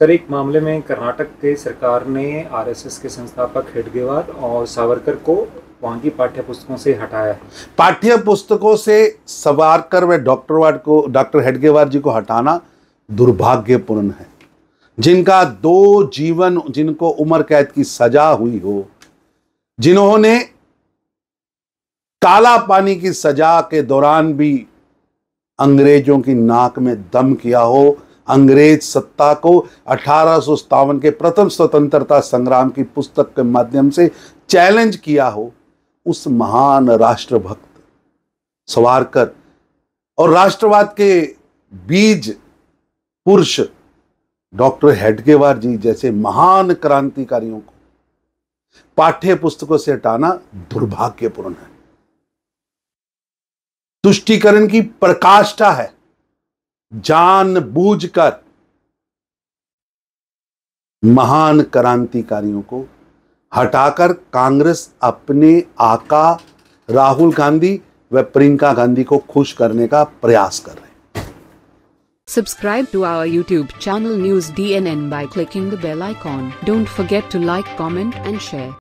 sir एक मामले में कर्नाटक के सरकार ने आरएसएस के संस्थापक हेडगेवार और सावरकर को वहां की पाठ्य पुस्तकों से हटाया पाठ्य पुस्तकों से सावरकर व डॉक्टर वार्ड को डॉक्टर हेडगेवार जी को हटाना दुर्भाग्यपूर्ण है जिनका दो जीवन जिनको उम्र कैद की सजा हुई हो जिन्होंने काला पानी की सजा के दौरान भी अंग्रेजों की नाक में दम किया हो अंग्रेज सत्ता को अठारह के प्रथम स्वतंत्रता संग्राम की पुस्तक के माध्यम से चैलेंज किया हो उस महान राष्ट्रभक्त सवारकर और राष्ट्रवाद के बीज पुरुष डॉक्टर हेडगेवार जी जैसे महान क्रांतिकारियों को पाठ्य पुस्तकों से हटाना दुर्भाग्यपूर्ण है तुष्टिकरण की प्रकाष्ठा है जान बूझ कर महान क्रांतिकारियों को हटाकर कांग्रेस अपने आका राहुल गांधी व प्रियंका गांधी को खुश करने का प्रयास कर रहे subscribe to our YouTube channel news D N N by clicking the bell icon don't forget to like comment and share